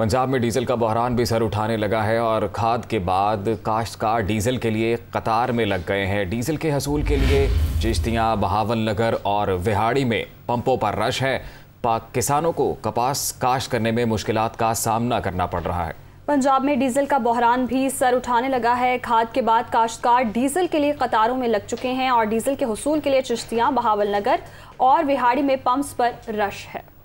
पंजाब में डीजल का बहरान भी सर उठाने लगा है और खाद के बाद काश्तकार डीजल के लिए कतार में लग गए हैं डीजल के हसूल के लिए चिश्तियाँ बहावल नगर और विहाड़ी में पंपों पर रश है पाक किसानों को कपास काश्त करने में मुश्किल का सामना करना पड़ रहा है पंजाब में डीजल का बहरान भी सर उठाने लगा है खाद के बाद काश्तकार डीजल के लिए कतारों में लग चुके हैं और डीजल के हसूल के लिए चिश्तियाँ बहावल नगर और विहाड़ी में पंप्स पर रश है